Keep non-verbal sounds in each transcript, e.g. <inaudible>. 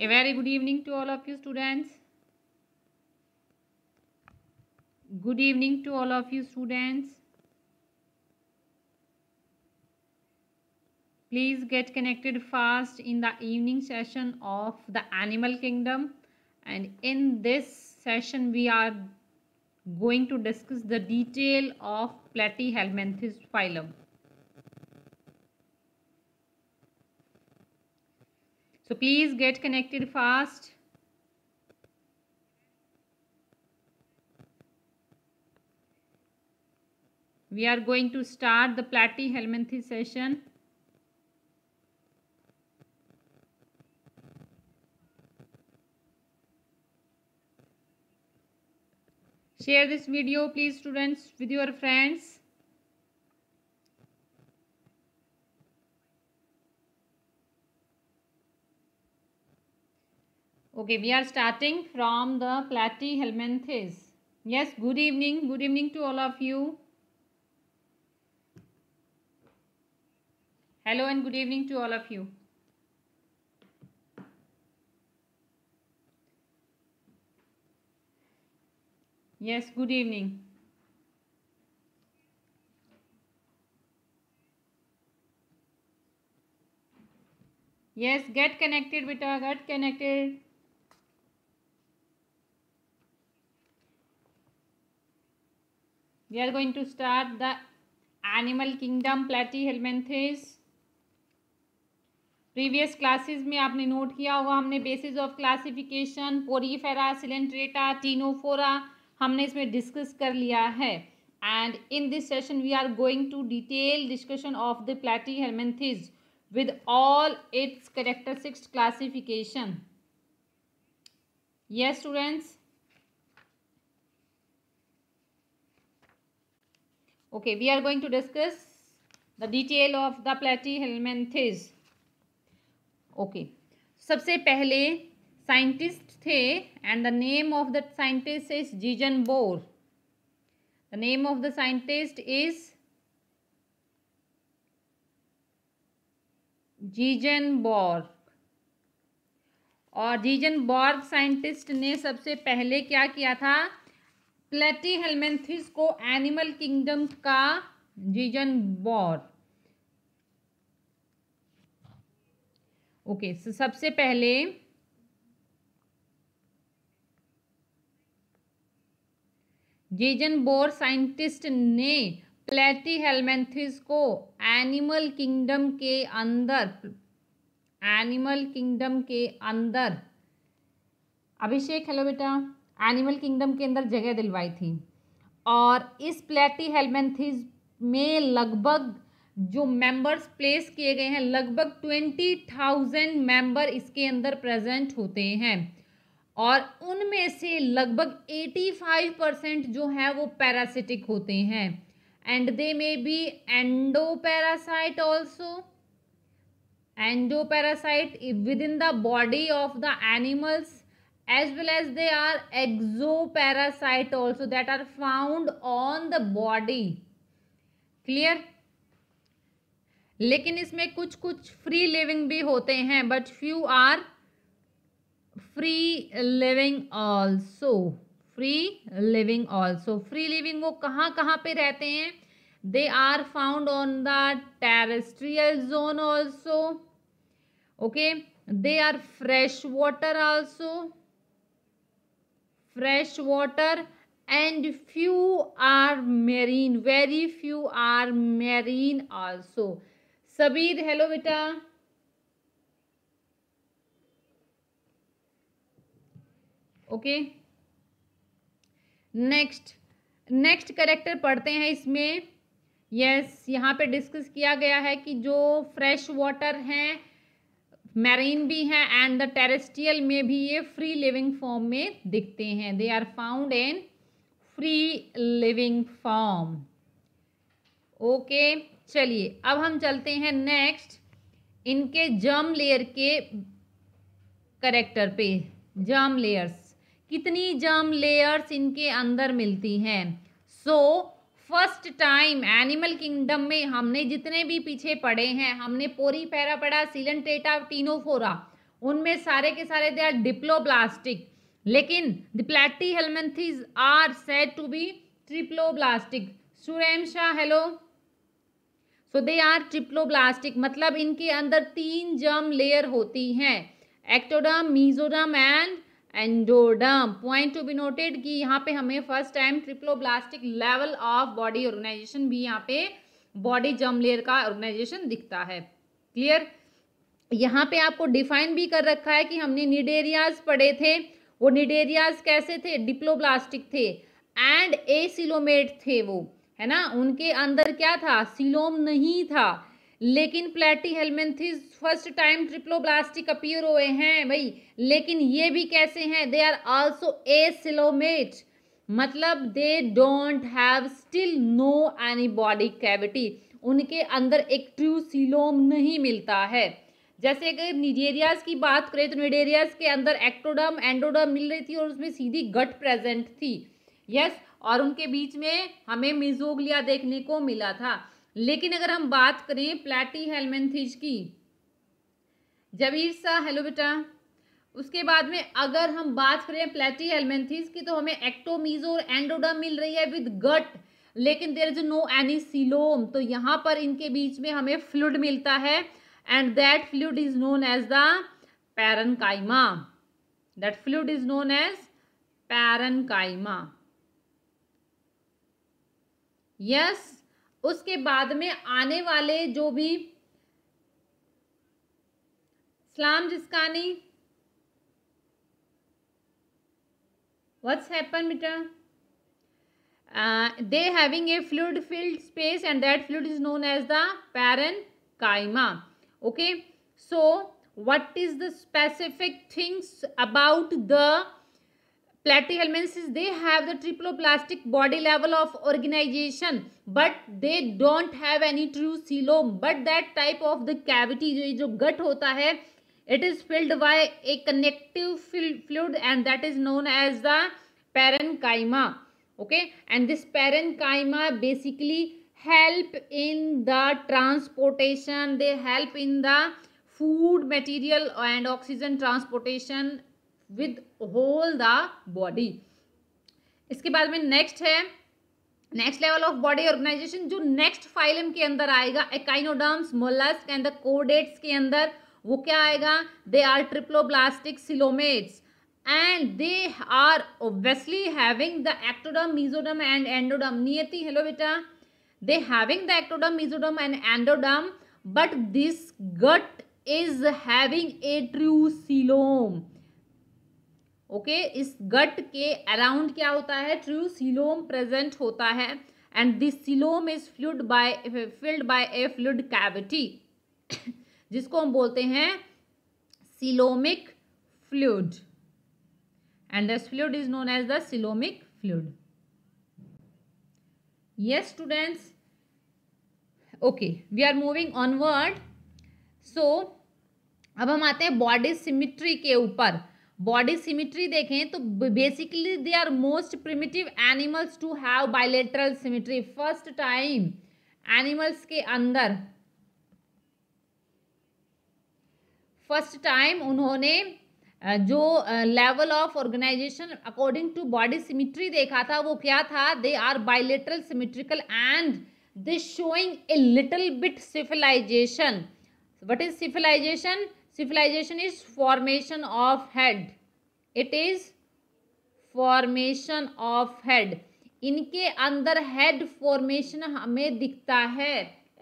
A very good evening to all of you students. Good evening to all of you students. Please get connected fast in the evening session of the animal kingdom. And in this session, we are going to discuss the detail of Platyhelminthes phylum. So please get connected fast. We are going to start the platy session. Share this video please students with your friends. Okay, we are starting from the platyhelminthes. Yes, good evening. Good evening to all of you. Hello and good evening to all of you. Yes, good evening. Yes, get connected, beta, get connected. we are going to start the animal kingdom platyhelminthes previous classes में आपने note किया होगा हमने basis of classification porifera coelenterata ctenophora हमने इसमें discuss कर लिया है and in this session we are going to detail discussion of the platyhelminthes with all its characteristics classification yes students okay we are going to discuss the detail of the platyhelminthes okay सबसे पहले scientist थे and the name of the scientist is जीजन बोर the name of the scientist is जीजन बॉर्ग और जीजन बॉर्ग scientist ने सबसे पहले क्या किया था प्लेटी हेलमेंथिस को एनिमल किंगडम का जीजन बॉर ओके okay, सबसे पहले जीजन बोर साइंटिस्ट ने प्लेटी हेलमेंथिस को एनिमल किंगडम के अंदर एनिमल किंगडम के अंदर अभिषेक हेलो बेटा एनिमल किंगडम के अंदर जगह दिलवाई थी और इस प्लेटी हेलमेंथिस में लगभग जो मेंबर्स प्लेस किए गए हैं लगभग ट्वेंटी थाउजेंड मेम्बर इसके अंदर प्रेजेंट होते हैं और उनमें से लगभग एटी फाइव परसेंट जो हैं वो पैरासिटिक होते हैं and they may be endoparasite also endoparasite within the body of the animals as well as they are exoparasite also that are found on the body clear लेकिन इसमें कुछ कुछ free living भी होते हैं but few are free living also free living also free living वो कहाँ कहाँ पे रहते हैं they are found on the terrestrial zone also okay they are fresh water also fresh water and few are marine very few are marine also Sabir hello बेटा okay next next character पढ़ते हैं इसमें यस yes, यहाँ पे discuss किया गया है कि जो फ्रेश वाटर हैं मैरीन भी हैं एंड द टेरेस्ट्रियल में भी ये फ्री लिविंग फॉर्म में दिखते हैं they are found in free living form okay चलिए अब हम चलते हैं नेक्स्ट इनके जर्म लेयर के करेक्टर पे जर्म लेयर्स कितनी जर्म लेयर्स इनके अंदर मिलती हैं so so, first time animal kingdom में हमने जितने भी पीछे पढ़े हैं हमने पोरी सीलन सिलेंटेटा टीनोफोरा उनमें सारे के सारे दे आर डिप्लोब्लास्टिक लेकिन platyhelminthes are said to be triploblastic Surem Shah hello so they are triploblastic मतलब इनके अंदर तीन जर्म लेयर होती हैं ectoderm mesoderm and endoderm point to be noted कि यहाँ पे हमें first time triploblastic level of body organisation भी यहाँ पे बॉडी जम लेयर का ऑर्गेनाइजेशन दिखता है क्लियर यहाँ पे आपको डिफाइन भी कर रखा है कि हमने निड एरियाज पढ़े थे वो निड एरियाज कैसे थे डिप्लोब्लास्टिक थे एंड ए थे वो है ना उनके अंदर क्या था सिलोम नहीं था लेकिन platyhelminthes first time triploblastic appear हुए हैं भाई लेकिन ये भी कैसे हैं they are also acoelomate मतलब they don't have still no any body cavity उनके अंदर एक ट्रू सिलोम नहीं मिलता है जैसे अगर निडेरियाज की बात करें तो निडेरियाज के अंदर एक्टोडम एंडोडम मिल रही थी और उसमें सीधी गट प्रेजेंट थी यस yes, और उनके बीच में हमें मिजोगलिया देखने को मिला था लेकिन अगर हम बात करें प्लेटी हेलमेंथीज की जबीर सा हेलो बेटा उसके बाद में अगर हम बात करें प्लेटी हेलमेंथीज की तो हमें एक्टोमीज और एंडोडा मिल रही है विद गट लेकिन देर इज नो सिलोम तो यहाँ पर इनके बीच में हमें फ्लूड मिलता है and that fluid is known as the parenchyma that fluid is known as parenchyma yes उसके बाद में आने वाले जो भी स्लाम जिसकानी व्हाट्स हैपन बेटा they having a fluid field space and that fluid is known as the parenchyma okay so what is the specific things about the platyhelminthes means they have the triploblastic body level of organization but they don't have any true coelom but that type of the cavity जो जो gut होता है it is filled by a connective fluid and that is known as the parenchyma okay and this parenchyma basically help in the transportation they help in the food material and oxygen transportation with whole the body इसके बाद में next है next level of body organisation जो next phylum के अंदर आएगा echinoderms molluscs and the chordates के अंदर वो क्या आएगा they are triploblastic coelomates and they are obviously having the ectoderm mesoderm and endoderm Niyati hello बेटा they having the ectoderm mesoderm and endoderm but this gut is having a true coelom okay इस gut के around क्या होता है true coelom present होता है and this coelom is fluid by filled by a fluid cavity जिसको हम बोलते हैं coelomic fluid and this fluid is known as the coelomic fluid yes students okay we are moving onward so अब हम आते हैं बॉडी सिमिट्री के ऊपर बॉडी सिमिट्री देखें तो basically they are most primitive animals to have bilateral symmetry first time animals के अंदर फर्स्ट टाइम उन्होंने जो level of organisation according to body symmetry देखा था वो क्या था they are bilateral symmetrical and this showing a little bit cephalization what is cephalization civilisation is formation of head it is formation of head इनके अंदर head formation हमें दिखता है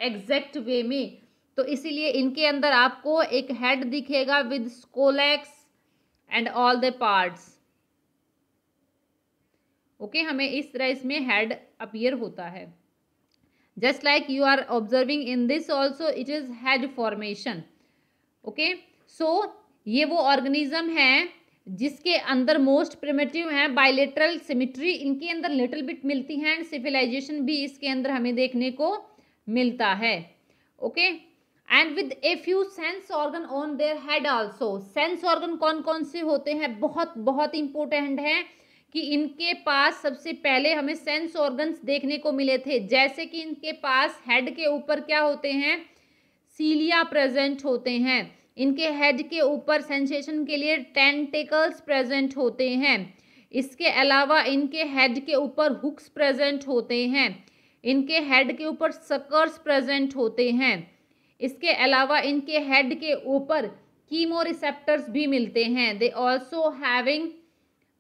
एग्जैक्ट वे में तो इसीलिए इनके अंदर आपको एक हेड दिखेगा with scolex and all the parts okay हमें इस तरह इसमें हेड अपियर होता है just like you are observing in this also it is head formation okay so ये वो ऑर्गेनिज्म है जिसके अंदर मोस्ट प्रिमेटिव हैं बायलेटरल सिमिट्री इनके अंदर लिटिल बिट मिलती है एंड सिविलाइजेशन भी इसके अंदर हमें देखने को मिलता है okay and with a few sense organ on their head also sense organ कौन कौन से होते हैं बहुत बहुत इंपॉर्टेंट है कि इनके पास सबसे पहले हमें सेंस ऑर्गन्स देखने को मिले थे जैसे कि इनके पास हेड के ऊपर क्या होते हैं सीलिया प्रेजेंट होते हैं इनके हेड के ऊपर सेंसेशन के लिए टेंटिकल्स प्रेजेंट होते हैं इसके अलावा इनके हेड के ऊपर हुक्स प्रेजेंट होते हैं इनके हेड के ऊपर सकर्स प्रेजेंट होते हैं इसके अलावा इनके हेड के ऊपर कीमो रिसेप्टर्स भी मिलते हैं they also having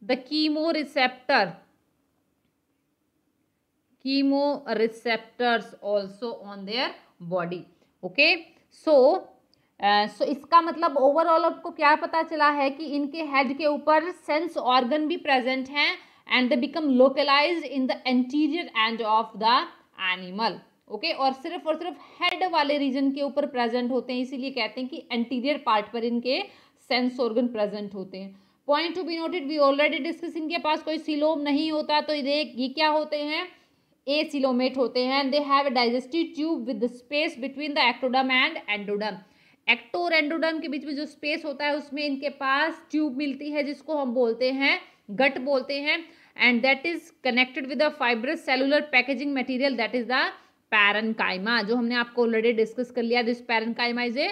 the chemoreceptor chemoreceptors also on their body okay so so uh, so इसका मतलब ओवरऑल आपको क्या पता चला है कि इनके हेड के ऊपर सेंस ऑर्गन भी प्रेजेंट हैं and they become localize in the anterior end of the animal okay और सिर्फ और सिर्फ हेड वाले रीजन के ऊपर प्रेजेंट होते हैं इसीलिए कहते हैं कि एंटीरियर पार्ट पर इनके सेंस ऑर्गन प्रेजेंट होते हैं point to be noted we already discuss इनके पास कोई सिलोम नहीं होता तो ये ये क्या होते हैं ए सिलोमेट होते हैं and they have a digestive tube with space between the ectoderm and endoderm ecto और एंडोडर्म के बीच में जो स्पेस होता है उसमें इनके पास ट्यूब मिलती है जिसको हम बोलते हैं गट बोलते हैं and that is connected with a fibrous cellular packaging material that is the parenchyma जो हमने आपको ऑलरेडी डिस्कस कर लिया this parenchyma is a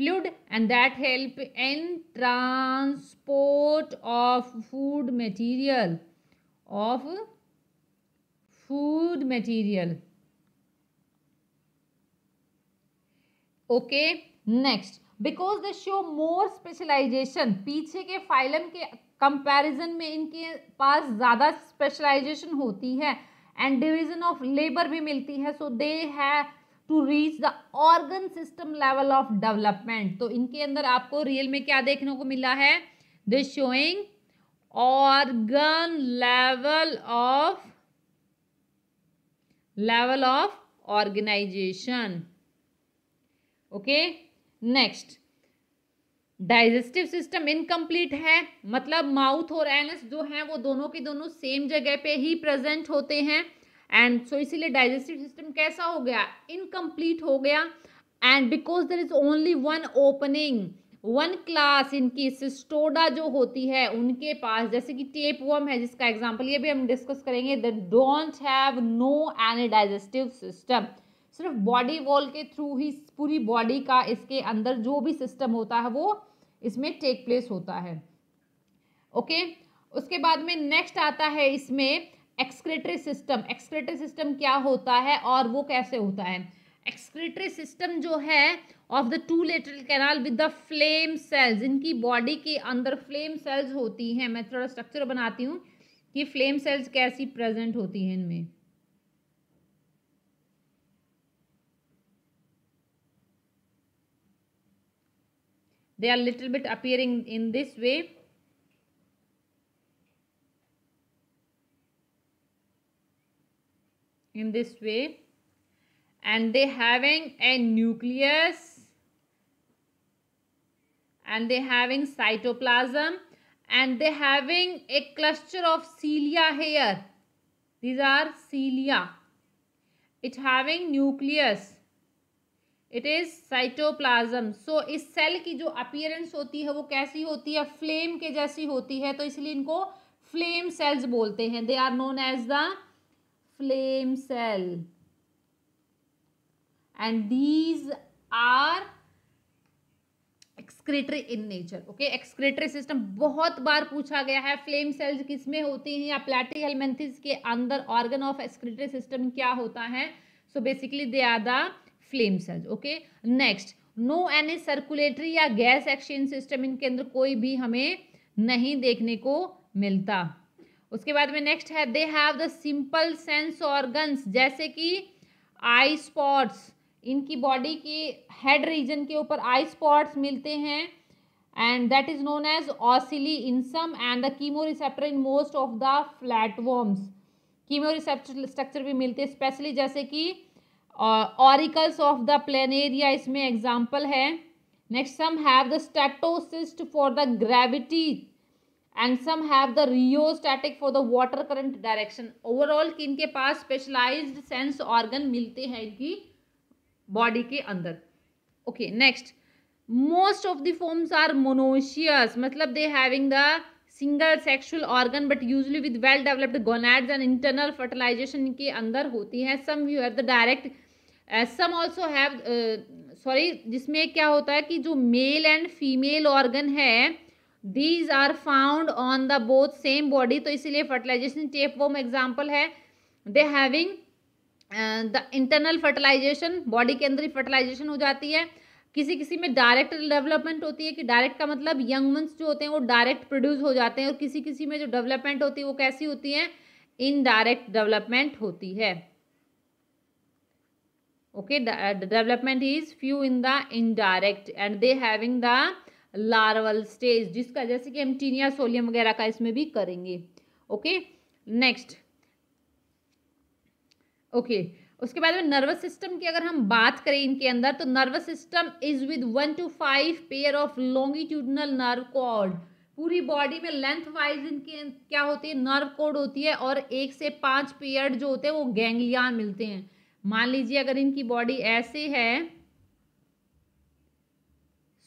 fluid and that help in transport of food material of food material okay next because they show more specialisation पीछे के phylum के comparison में इनके पास ज़्यादा स्पेशलाइजेशन होती है एंड डिवीजन ऑफ लेबर भी मिलती है सो दे है to reach the organ system level of development तो इनके अंदर आपको रियल में क्या देखने को मिला है they showing organ level of level of organisation okay next digestive system incomplete है मतलब माउथ और एनस जो है वो दोनों के दोनों सेम जगह पे ही प्रेजेंट होते हैं एंड सो इसीलिए डाइजेस्टिव सिस्टम कैसा हो गया इनकम्प्लीट हो गया and because there is only one opening one class इनकी सिस्टोडा जो होती है उनके पास जैसे कि टेप वम है जिसका एग्जाम्पल ये भी हम डिस्कस करेंगे the don't have no any digestive system सिर्फ बॉडी वॉल के थ्रू ही पूरी बॉडी का इसके अंदर जो भी सिस्टम होता है वो इसमें टेक प्लेस होता है ओके okay? उसके बाद में नेक्स्ट आता है इसमें एक्सक्रेटरी सिस्टम एक्सक्रेटरी सिस्टम क्या होता है और वो कैसे होता है एक्सक्रेटरी सिस्टम जो है of the two lateral canal with the flame cells इनकी बॉडी के अंदर फ्लेम सेल्स होती हैं मैं थोड़ा स्ट्रक्चर बनाती हूँ कि फ्लेम सेल्स कैसी प्रेजेंट होती हैं इनमें they are little bit appearing in this way in this way and they having a nucleus and they having cytoplasm and they having a cluster of cilia here these are cilia it having nucleus it is cytoplasm so इस cell की जो appearance होती है वो कैसी होती है flame के जैसी होती है तो इसलिए इनको फ्लेम सेल्स बोलते हैं they are known as the flame cell and these are excretory in nature okay excretory system बहुत बार पूछा गया है फ्लेम सेल्स किसमें होती हैं या प्लेटी हेलमेंथिस के अंदर ऑर्गन ऑफ एक्सक्रेटरी सिस्टम क्या होता है so basically they are the flame cells okay next no any circulatory या गैस एक्सचेंज सिस्टम इनके अंदर कोई भी हमें नहीं देखने को मिलता उसके बाद में नेक्स्ट है they have the simple sense organs जैसे कि आई स्पॉट्स इनकी बॉडी की हेड रीजन के ऊपर आई स्पॉट्स मिलते हैं and that is known as and the chemoreceptor in most of the flatworms chemoreceptor structure भी मिलते हैं स्पेशली जैसे कि ऑरिकल्स ऑफ द प्लेनेरिया इसमें एग्जाम्पल है next some have the statocyst for the gravity and some have the rheostatic for the water current direction overall कि इनके पास specialise sense organ मिलते हैं इनकी बॉडी के अंदर okay next most of the forms are monoecious मतलब they having the single sexual organ but usually with well developed gonads and internal fertilisation के अंदर होती है some you have the direct some also have sorry जिसमें क्या होता है कि जो मेल एंड फीमेल ऑर्गन है these are found on the both same body तो इसीलिए फर्टिलाइजेशन टेप वोम एग्जाम्पल है they having the internal fertilisation body के अंदर ही फर्टिलाइजेशन हो जाती है किसी किसी में डायरेक्ट डेवलपमेंट होती है कि डायरेक्ट का मतलब यंग मंस जो होते हैं वो डायरेक्ट प्रोड्यूस हो जाते हैं और किसी किसी में जो डेवलपमेंट होती है वो कैसी होती है इनडायरेक्ट डेवलपमेंट होती है okay the, uh, few development is few in the indirect and they having the larval stage जिसका जैसे कि हम टीनिया सोलियम वगैरह का इसमें भी करेंगे ओके नेक्स्ट ओके उसके बाद में नर्वस सिस्टम की अगर हम बात करें इनके अंदर तो nervous system is with one two five pair of longitudinal nerve cord पूरी बॉडी में लेंथ वाइज इनके क्या होती है नर्व कोड होती है और एक से पांच पेयर जो होते हैं वो गैंगलियान मिलते हैं मान लीजिए अगर इनकी बॉडी ऐसे है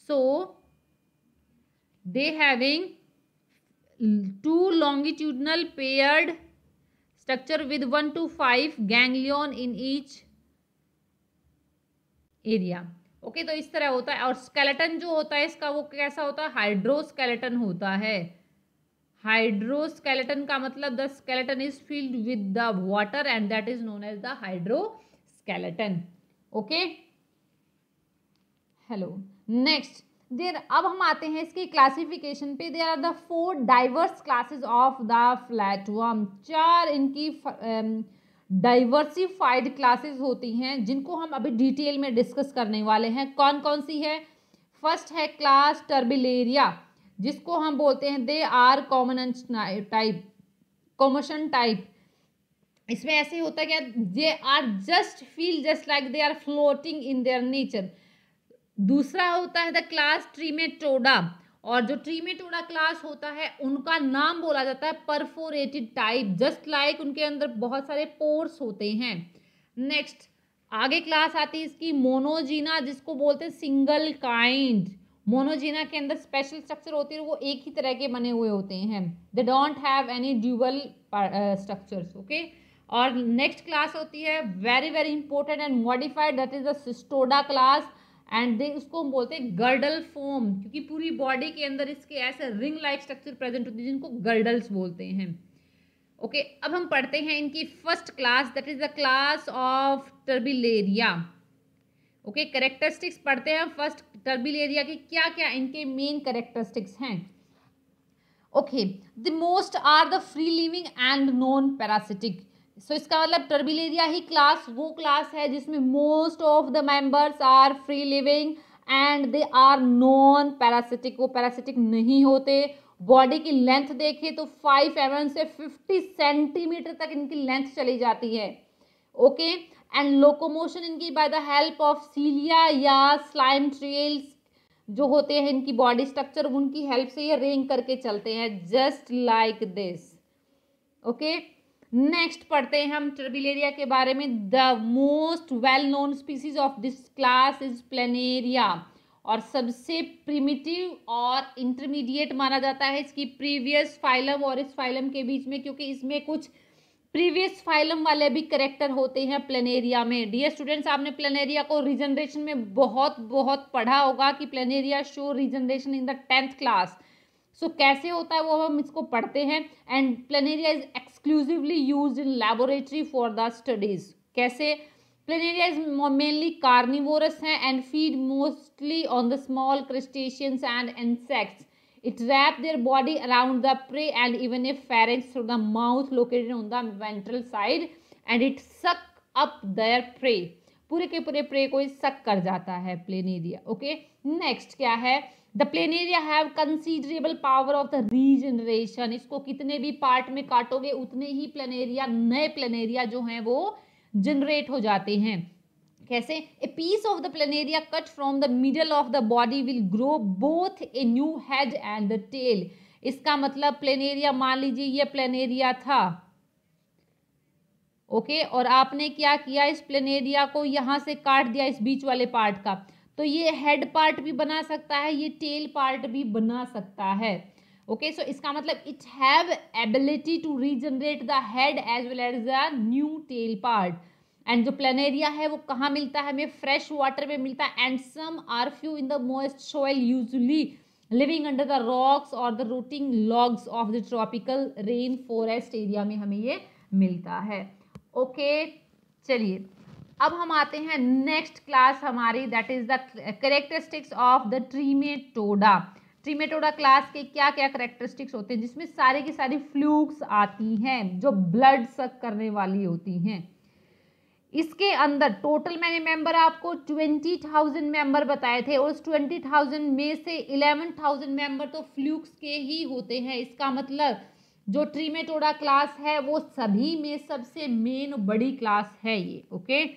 so they having two longitudinal paired structure with one two five ganglion in each area okay तो इस तरह होता है और स्केलेटन जो होता है इसका वो कैसा होता है हाइड्रोस्केलेटन होता है हाइड्रोस्केलेटन का मतलब the skeleton is filled with the water and that is known as the hydro skeleton okay hello next there अब हम आते हैं इसकी क्लासिफिकेशन पे there are the four diverse classes of the flatworm चार इनकी डाइवर्सिफाइड क्लासेस um, होती हैं जिनको हम अभी डिटेल में डिस्कस करने वाले हैं कौन कौन सी है फर्स्ट है क्लास टर्बिलेरिया जिसको हम बोलते हैं they are common type commotion type इसमें ऐसे ही होता है क्या they are just feel just like they are floating in their nature दूसरा होता है द क्लास ट्रीमेटोडा और जो ट्रीमेटोडा क्लास होता है उनका नाम बोला जाता है परफोरेटेड टाइप जस्ट लाइक उनके अंदर बहुत सारे पोर्स होते हैं नेक्स्ट आगे क्लास आती है इसकी मोनोजीना जिसको बोलते हैं सिंगल काइंड मोनोजीना के अंदर स्पेशल स्ट्रक्चर होते हैं वो एक ही तरह के बने हुए होते हैं they don't have any double structures okay और नेक्स्ट क्लास होती है very very important and modified that is the class and they उसको हम बोलते हैं गर्डल फॉर्म क्योंकि पूरी बॉडी के अंदर इसके ऐसे रिंग लाइक स्ट्रक्चर प्रेजेंट होती है जिनको गर्डल्स बोलते हैं ओके okay, अब हम पढ़ते हैं इनकी first class that is the class of Turbellaria okay characteristics पढ़ते हैं फर्स्ट टर्बिलेरिया के क्या क्या इनके मेन करेक्टरिस्टिक्स हैं okay the most are the free living and non parasitic so इसका मतलब टर्बिलेरिया ही क्लास वो क्लास है जिसमें most of the members are free living and they are non parasitic वो पैरासिटिक नहीं होते बॉडी की लेंथ देखें तो फाइव एम mm से फिफ्टी सेंटीमीटर तक इनकी लेंथ चली जाती है ओके एंड लोकोमोशन इनकी by the help of cilia या स्लाइम ट्रेल्स जो होते हैं इनकी बॉडी स्ट्रक्चर उनकी हेल्प से ये रेंग करके चलते हैं just like this okay next पढ़ते हैं हम ट्रबिलेरिया के बारे में the most well known species of this class is planaria और सबसे प्रिमिटिव और इंटरमीडिएट माना जाता है इसकी प्रीवियस फाइलम और इस फाइलम के बीच में क्योंकि इसमें कुछ प्रीवियस फाइलम वाले भी करेक्टर होते हैं प्लेनेरिया में डियर स्टूडेंट्स आपने प्लेनेरिया को रिजनरेशन में बहुत बहुत पढ़ा होगा कि planaria show regeneration in the tenth class so कैसे होता है वो हम इसको पढ़ते हैं and planaria is ex exclusively use in laboratory for the studies कैसे प्लेनेरिया इज मेनली कार्निवोरस है and feed mostly on the small crustaceans and insects it wrap their body around the prey and even a pharynx through the mouth located on the ventral side and it suck up their prey पूरे के पूरे pray को सक कर जाता है planaria okay next क्या है the planaria have considerable power of the regeneration इसको कितने भी पार्ट में काटोगे उतने ही प्लेन एरिया नए प्लेन एरिया जो हैं वो जनरेट हो जाते हैं कैसे a piece of the planaria cut from the middle of the body will grow both a new head and the tail इसका मतलब प्लेन एरिया मान लीजिए ये प्लेन एरिया था ओके okay? और आपने क्या किया इस प्लेन एरिया को यहां से काट दिया इस बीच वाले पार्ट का तो ये हेड पार्ट भी बना सकता है ये टेल पार्ट भी बना सकता है ओके सो इसका मतलब it have ability to regenerate the head as well as the new tail part and जो प्लेनेरिया है वो कहाँ मिलता है हमें फ्रेश वाटर में मिलता है and some are few in the most soil usually living under the rocks और the rotting logs of the tropical rain forest area में हमें ये मिलता है ओके okay, चलिए अब हम आते हैं नेक्स्ट क्लास हमारी that is the characteristics of the Trematoda Trematoda class के क्या क्या करेक्टरिस्टिक्स होते हैं जिसमें सारी की सारी फ्लूक्स आती हैं जो ब्लड सक करने वाली होती हैं इसके अंदर टोटल मैंने मेंबर आपको ट्वेंटी थाउजेंड मेंबर बताए थे और उस ट्वेंटी थाउजेंड में से इलेवन थाउजेंड मेंबर तो फ्लूक्स के ही होते हैं इसका मतलब जो ट्रीमेटोडा क्लास है वो सभी में सबसे मेन बड़ी क्लास है ये okay okay?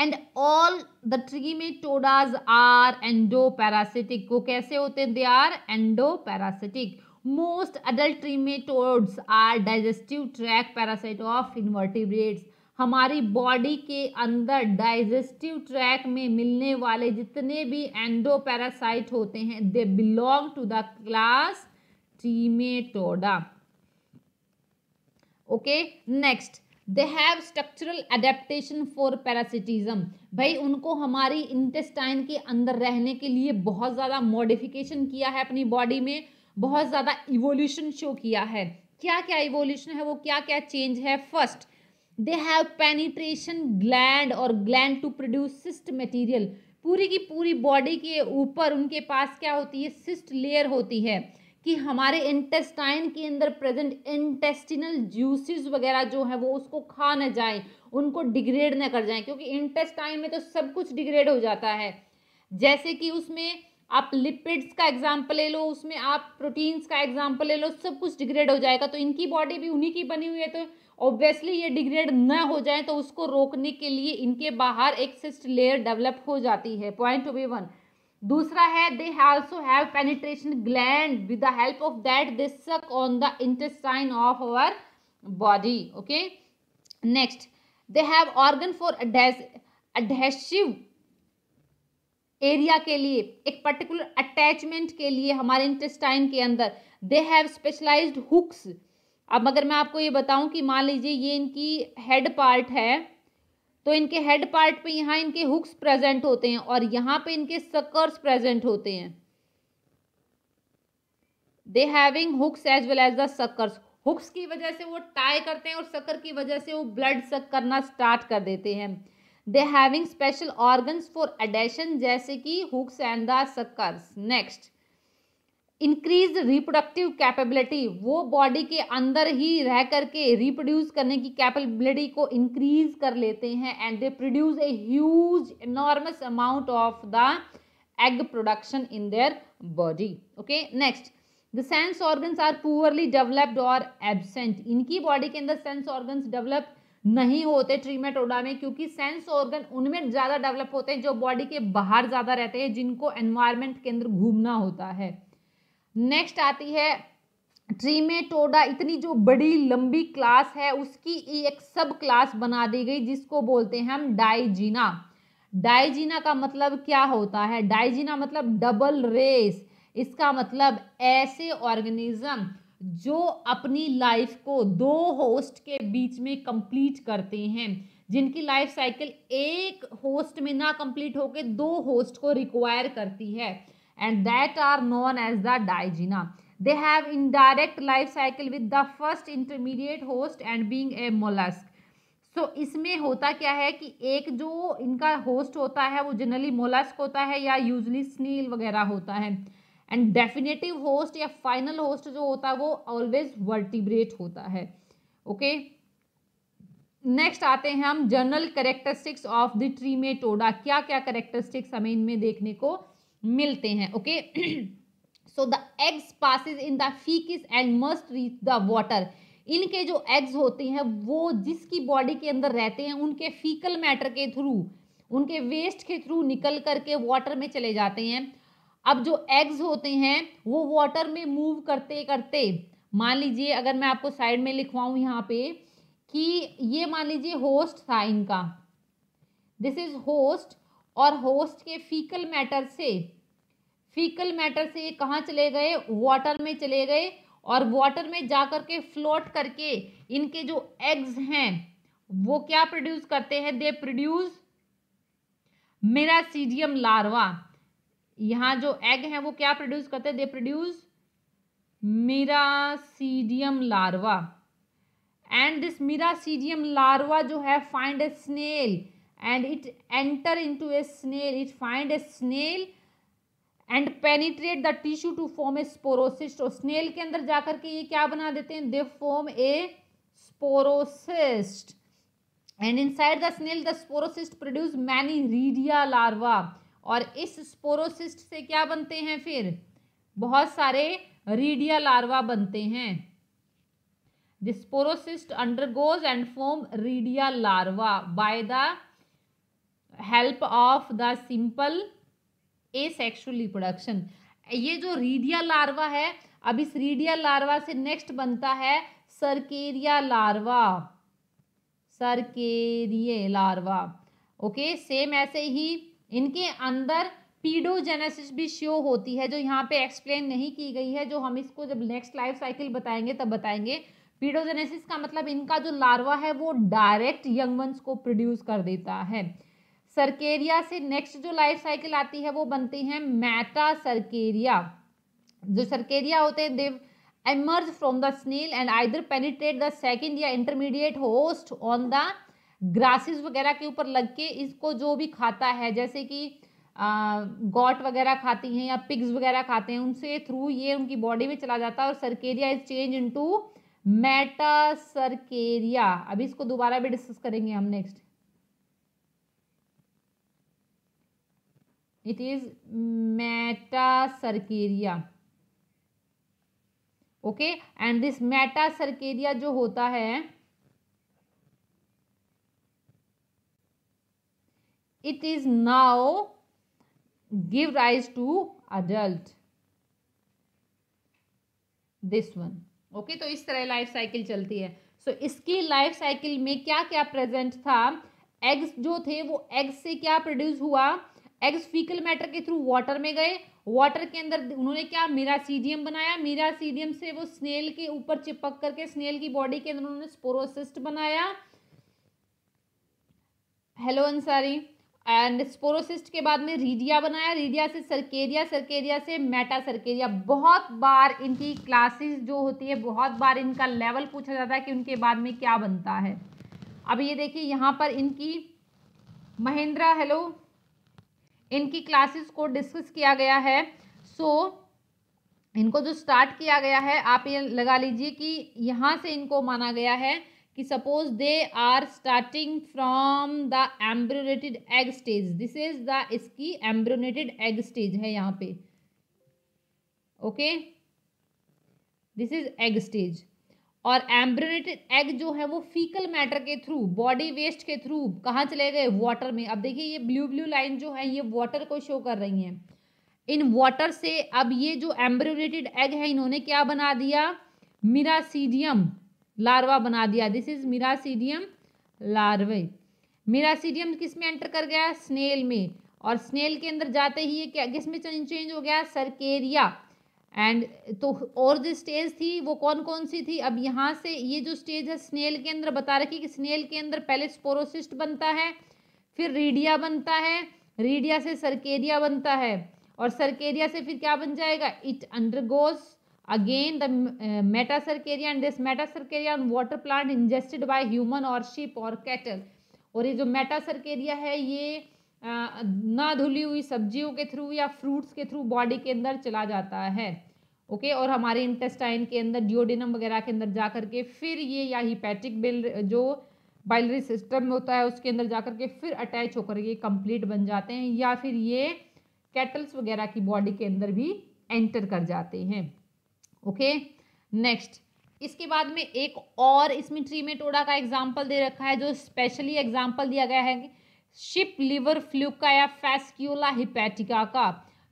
And all the trematodes are endoparasitic वो कैसे होते हैं they are endoparasitic most adult trematodes are digestive tract parasite of invertebrates हमारी बॉडी के अंदर डाइजेस्टिव ट्रैक में मिलने वाले जितने भी एंडो पैरासाइट होते हैं they belong to the class Trematoda okay next they have structural adaptation for parasitism भाई उनको हमारी इंटेस्टाइन के अंदर रहने के लिए बहुत ज़्यादा मॉडिफिकेशन किया है अपनी बॉडी में बहुत ज़्यादा इवोल्यूशन शो किया है क्या क्या इवोल्यूशन है वो क्या क्या चेंज है first they have penetration gland और gland to produce cyst material पूरी की पूरी बॉडी के ऊपर उनके पास क्या होती है सिस्ट लेयर होती है कि हमारे इंटेस्टाइन के अंदर प्रेजेंट इंटेस्टिनल जूसेस वगैरह जो है वो उसको खा न जाए उनको डिग्रेड ना कर जाए क्योंकि इंटेस्टाइन में तो सब कुछ डिग्रेड हो जाता है जैसे कि उसमें आप लिपिड्स का एग्जाम्पल ले लो उसमें आप प्रोटीन्स का एग्जाम्पल ले लो सब कुछ डिग्रेड हो जाएगा तो इनकी बॉडी भी उन्हीं की बनी हुई है तो ऑब्वियसली ये डिग्रेड ना हो जाए तो उसको रोकने के लिए इनके बाहर एक सिस्ट लेयर डेवलप हो जाती है पॉइंट टू बी वन दूसरा है they also have penetration gland with the help of that they suck on the intestine of our body okay next they have organ for adhesive area के लिए एक particular attachment के लिए हमारे intestine के अंदर दे हैव स्पेशलाइज्ड हुक्स अब अगर मैं आपको ये बताऊं कि मान लीजिए ये इनकी हेड पार्ट है तो इनके हेड पार्ट पे यहाँ इनके हुक्स प्रेजेंट होते हैं और यहाँ पे इनके सकर्स प्रेजेंट होते हैं they having hooks as well as the suckers hooks की वजह से वो टाई करते हैं और सकर की वजह से वो ब्लड सक करना स्टार्ट कर देते हैं they having special organs for adhesion जैसे कि hooks and the suckers next increase reproductive capability वो बॉडी के अंदर ही रह करके रिप्रोड्यूस करने की कैपेबिलिटी को इंक्रीज कर लेते हैं and they produce a huge enormous amount of the egg production in their body okay next the sense organs are poorly developed और एबसेंट इनकी बॉडी के अंदर सेंस ऑर्गन्स डेवलप नहीं होते ट्रीमेटोडा में क्योंकि सेंस ऑर्गन उनमें ज़्यादा डेवलप होते हैं जो बॉडी के बाहर ज़्यादा रहते हैं जिनको एनवायरमेंट के अंदर घूमना होता है नेक्स्ट आती है ट्रीमेटोडा इतनी जो बड़ी लंबी क्लास है उसकी एक सब क्लास बना दी गई जिसको बोलते हैं हम डाइजीना डाइजीना का मतलब क्या होता है डाइजीना मतलब डबल रेस इसका मतलब ऐसे ऑर्गेनिज्म जो अपनी लाइफ को दो होस्ट के बीच में कंप्लीट करते हैं जिनकी लाइफ साइकिल एक होस्ट में ना कंप्लीट होकर दो होस्ट को रिक्वायर करती है and that are known as the digyna. They have indirect life cycle with the first intermediate host and being a mollusk. तो इसमें होता क्या है कि एक जो इनका होस्ट होता है वो जनरली मोलास्क होता है या यूजली स्नील वगैरह होता है एंड डेफिनेटिव होस्ट या फाइनल होस्ट जो होता है वो ऑलवेज वर्टिब्रेट होता है ओके okay? नेक्स्ट आते हैं हम general characteristics of the Trematoda क्या क्या करेक्टरिस्टिक्स हमें इनमें देखने को मिलते हैं okay so the eggs passes in the faeces and must reach the water इनके जो एग्स होते हैं वो जिसकी बॉडी के अंदर रहते हैं उनके फीकल मैटर के थ्रू उनके वेस्ट के थ्रू निकल करके वाटर में चले जाते हैं अब जो एग्स होते हैं वो वाटर में मूव करते करते मान लीजिए अगर मैं आपको साइड में लिखवाऊं यहाँ पे कि ये मान लीजिए होस्ट था इनका दिस इज होस्ट और होस्ट के फीकल मैटर से फीकल मैटर से ये कहाँ चले गए वाटर में चले गए और वाटर में जा कर के फ्लोट करके इनके जो एग्स हैं वो क्या प्रोड्यूस करते हैं दे प्रोड्यूस मेरासीडियम लार्वा यहाँ जो एग हैं वो क्या प्रोड्यूस करते हैं they produce miracidium larva and this miracidium larva जो है find a snail and it enter into a snail it find a snail and penetrate the tissue to form a sporocyst और snail के अंदर जाकर के ये क्या बना देते हैं they form a a sporocyst and inside the snail the sporocyst produce many redia larva और इस स्पोरोसिस्ट से क्या बनते हैं फिर बहुत सारे रीडिया लार्वा बनते हैं the sporocyst undergoes and form redia larva by the help of the simple asexual reproduction ये जो रीडिया लार्वा है अब इस रीडिया लार्वा से नेक्स्ट बनता है cercaria larva cercaria larva okay same ऐसे ही इनके अंदर पीडोजेनेसिस भी शो होती है जो यहाँ पे एक्सप्लेन नहीं की गई है जो हम इसको जब नेक्स्ट लाइफ साइकिल बताएंगे तब बताएंगे पीडोजेनेसिस का मतलब इनका जो लार्वा है वो डायरेक्ट यंग वंस को प्रोड्यूस कर देता है सर्केरिया से नेक्स्ट जो लाइफ साइकिल आती है वो बनती है मैटा सर्केरिया जो सर्केरिया होते हैं they emerge from the snail and either penetrate the second या intermediate host on the grasses वगैरह के ऊपर लग के इसको जो भी खाता है जैसे कि गॉट वगैरह खाती हैं या पिग्स वगैरह खाते हैं उनसे थ्रू ये उनकी बॉडी में चला जाता है और cercaria is change into metacercaria अभी इसको दोबारा भी डिस्कस करेंगे हम next it is metacercaria okay and this metacercaria जो होता है it is now give rise to adult this one okay तो इस तरह लाइफ साइकिल चलती है सो so, इसकी लाइफ साइकिल में क्या क्या प्रेजेंट था एग्स जो थे वो एग्स से क्या प्रोड्यूस हुआ एग्स फीकल मैटर के थ्रू वाटर में गए वाटर के अंदर उन्होंने क्या मेरासीडियम बनाया मेरासीडियम से वो स्नेल के ऊपर चिपक करके स्नेल की बॉडी के अंदर उन्होंने स्पोरोसिस्ट बनाया हेलो अंसारी एंड स्पोरोसिस्ट के बाद में रीडिया बनाया रीडिया से सरकेरिया सरकेरिया से मेटा सरकेरिया बहुत बार इनकी क्लासेस जो होती है बहुत बार इनका लेवल पूछा जाता है कि उनके बाद में क्या बनता है अब ये देखिए यहाँ पर इनकी महेंद्रा हेलो इनकी क्लासेस को डिस्कस किया गया है सो so, इनको जो स्टार्ट किया गया है आप ये लगा लीजिए कि यहाँ से इनको माना गया है कि suppose they are starting from the embryonated egg stage this is the इसकी एम्ब्रोनेटेड एग स्टेज है यहाँ पे okay this is egg stage और एम्ब्रेटेड एग जो है वो फीकल मैटर के थ्रू बॉडी वेस्ट के थ्रू कहाँ चले गए वाटर में अब देखिए ये ब्लू ब्लू लाइन जो है ये वाटर को शो कर रही हैं इन वाटर से अब ये जो एम्ब्रेटेड एग है इन्होंने क्या बना दिया मिरासीडियम लार्वा बना दिया दिस इज मिरासीडियम लार्वे मिरासीडियम किस में एंटर कर गया स्नेल में और स्नेल के अंदर जाते ही ये क्या किस में चेंज हो गया सरकेरिया एंड तो और जो स्टेज थी वो कौन कौन सी थी अब यहाँ से ये जो स्टेज है स्नेल के अंदर बता रखी कि स्नेल के अंदर पहले स्पोरोसिस्ट बनता है फिर रीडिया बनता है रीडिया से सरकेरिया बनता है और सरकेरिया से फिर क्या बन जाएगा it undergoes again the metacercaria and this metacercaria on water plant ingested by human और शिप और कैटल और ये जो मेटा सरकेरिया है ये ना धुली हुई सब्जियों के थ्रू या फ्रूट्स के थ्रू बॉडी के अंदर चला जाता है ओके और हमारे इंटेस्टाइन के अंदर डिओडिनम वगैरह के अंदर जा करके फिर ये या हिपैटिक बिल जो बाइलरी सिस्टम होता है उसके अंदर जा करके फिर अटैच होकर ये कंप्लीट बन जाते हैं या फिर ये कैटल्स वगैरह की बॉडी के अंदर भी एंटर कर जाते हैं ओके नेक्स्ट इसके बाद में एक और इसमें ट्रीमेटोडा का एग्जाम्पल दे रखा है जो स्पेशली एग्जाम्पल दिया गया है शिप लीवर फ्लू का या फेस्क्यूला हिपैटिका का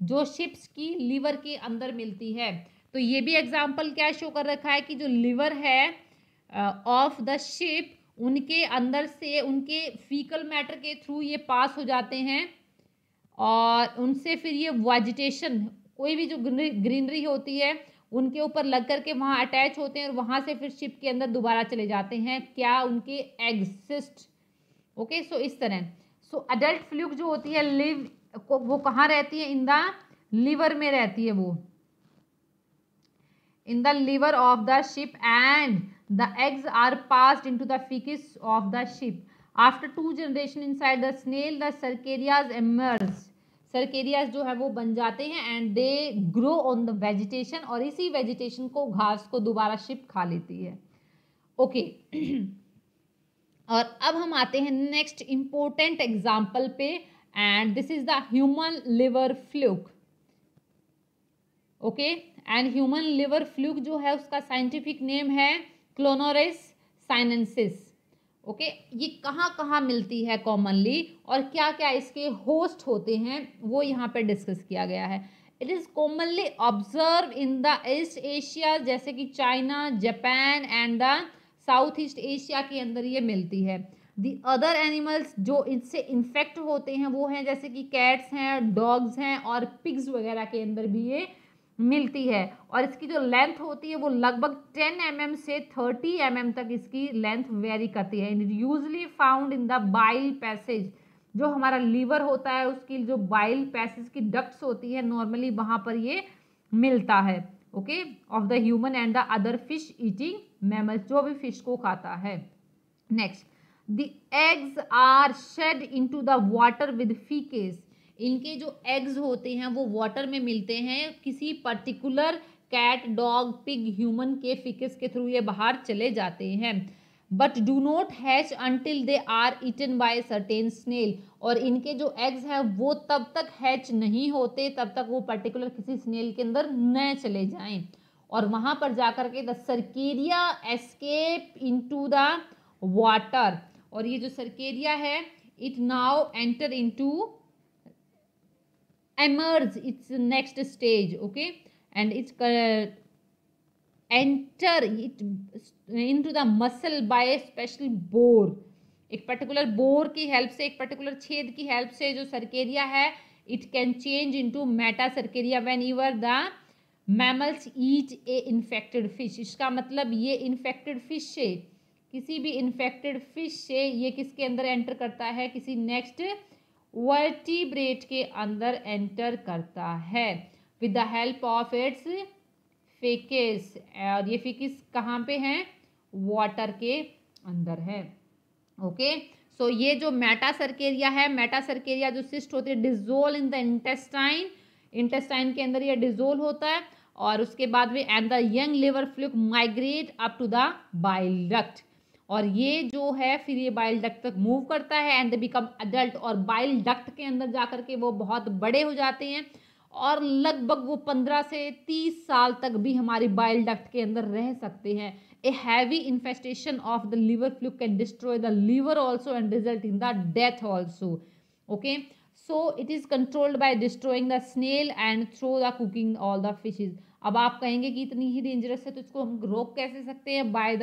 जो शिप्स की लीवर के अंदर मिलती है तो ये भी एग्जाम्पल क्या शो कर रखा है कि जो लीवर है ऑफ द शिप उनके अंदर से उनके फीकल मैटर के थ्रू ये पास हो जाते हैं और उनसे फिर ये वेजिटेशन कोई भी जो ग्रीनरी होती है उनके ऊपर लग करके वहाँ अटैच होते हैं और वहाँ से फिर शिप के अंदर दोबारा चले जाते हैं क्या उनके एग्जिस्ट ओके सो इस तरह सो अडल्ट फ्लूक जो होती है लिव वो कहाँ रहती है इन द लिवर में रहती है वो in the liver of the sheep and the eggs are passed into the faeces of the sheep after two generation inside the snail the cercarias emerge cercarias जो है वो बन जाते हैं and they grow on the vegetation और इसी vegetation को घास को दोबारा शिप खा लेती है ओके okay. <clears throat> और अब हम आते हैं नेक्स्ट इम्पोर्टेंट एग्जाम्पल पे and this is the human liver fluke okay and human liver fluke जो है उसका साइंटिफिक नेम है क्लोनोरिस साइनेंसिस ओके ये कहाँ कहाँ मिलती है कॉमनली और क्या क्या इसके होस्ट होते हैं वो यहाँ पे डिस्कस किया गया है it is commonly observe in the East Asia जैसे कि China Japan and the South East Asia के अंदर ये मिलती है दी अदर एनिमल्स जो इससे इन्फेक्ट होते हैं वो हैं जैसे कि कैट्स हैं डॉग्स हैं और पिग्स वगैरह के अंदर भी ये मिलती है और इसकी जो लेंथ होती है वो लगभग 10 एम mm से 30 एम mm तक इसकी लेंथ वेरी करती है usually found in the bile passage जो हमारा लीवर होता है उसकी जो बाइल पैसेज की डक्ट्स होती है नॉर्मली वहाँ पर ये मिलता है okay of the human and the other fish eating mammals जो भी फिश को खाता है next the eggs are shed into the water with faeces इनके जो एग्स होते हैं वो वाटर में मिलते हैं किसी particular cat dog pig human के फिकेस के थ्रू ये बाहर चले जाते हैं but do not hatch until they are eaten by certain snail और इनके जो एग्स हैं वो तब तक हैच नहीं होते तब तक वो पर्टिकुलर किसी स्नेल के अंदर न चले जाएं और वहां पर जाकर के the cercaria escape into the water और ये जो सर्केरिया है it now enter into emerge its next stage okay and its enter it into the muscle by special bore एक पर्टिकुलर बोर की हेल्प से एक पर्टिकुलर छेद की हेल्प से जो सर्केरिया है it can change into metacercaria when your the mammals eat a infected fish इसका मतलब ये इन्फेक्टेड फिश से किसी भी इन्फेक्टेड फिश से ये किसके अंदर एंटर करता है किसी नेक्स्ट वर्टिब्रेट के अंदर एंटर करता है with the help of its faeces और ये फेकिस कहाँ पे हैं वाटर के अंदर है ओके सो so, ये जो मेटा सर्केरिया है मेटा सर्केरिया जो सिस्ट होती है dissolve in the intestine intestine के अंदर ये डिजोल होता है और उसके बाद में and the young liver fluke migrate up to the bile duct और ये जो है फिर ये बाइल डक्ट तक मूव करता है एंड द बिकम अडल्ट और बाइल डक्ट के अंदर जा कर के वो बहुत बड़े हो जाते हैं और लगभग वो पंद्रह से तीस साल तक भी हमारी बाइल डक्ट के अंदर रह सकते हैं a heavy infestation of the liver fluke can destroy the liver also and result in the death also okay so it is controlled by destroying the snail and throw the cooking all the fishes अब आप कहेंगे कि इतनी ही dangerous है तो इसको हम रोक कैसे सकते हैं by the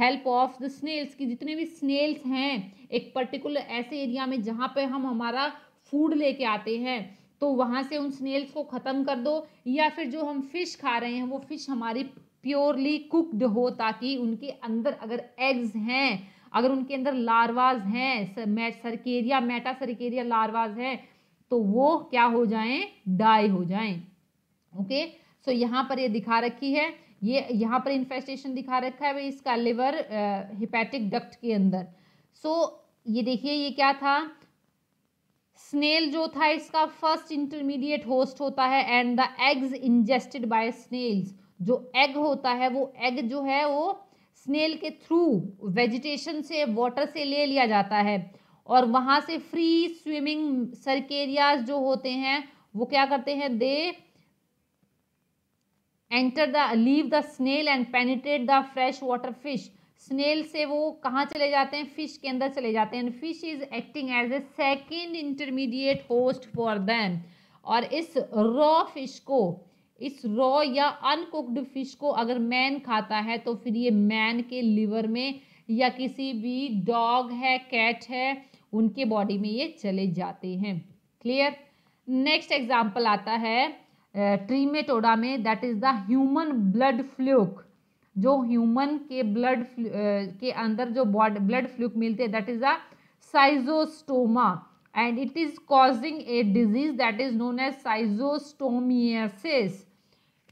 help of the snails की जितने भी स्नेल्स हैं एक पर्टिकुलर ऐसे एरिया में जहाँ पे हम हमारा फूड लेके आते हैं तो वहाँ से उन स्नेल्स को ख़त्म कर दो या फिर जो हम फिश खा रहे हैं वो फिश हमारी प्योरली कुकड हो ताकि उनके अंदर अगर एग्स हैं अगर उनके अंदर लार्वाज हैं सरकेरिया मेटा सरकेरिया लार्वाज हैं तो वो क्या हो जाएं डाई हो जाएं ओके okay? सो यहाँ पर ये दिखा रखी है ये यहाँ पर इन्फेस्टेशन दिखा रखा है भाई इसका लिवर हिपैटिक डक्ट के अंदर सो so, ये देखिए ये क्या था स्नेल जो था इसका फर्स्ट इंटरमीडिएट होस्ट होता है and the eggs ingested by snails जो एग होता है वो एग जो है वो स्नेल के थ्रू वेजिटेशन से वाटर से ले लिया जाता है और वहाँ से फ्री स्विमिंग सर्केरियाज जो होते हैं वो क्या करते हैं they enter the leave the snail and penetrate the fresh water fish snail से वो कहाँ चले जाते हैं फिश के अंदर चले जाते हैं fish is acting as a second intermediate host for them और इस रॉ फिश को इस रॉ या अनकुकड फिश को अगर मैन खाता है तो फिर ये मैन के लिवर में या किसी भी डॉग है कैट है उनके बॉडी में ये चले जाते हैं क्लियर नेक्स्ट एग्जाम्पल आता है ट्रीमेटोडा में that is the human blood fluke जो ह्यूमन के ब्लड के अंदर जो ब्लड फ्लूक मिलते हैं that is the schistosoma and it is causing a disease that is known as schistosomiasis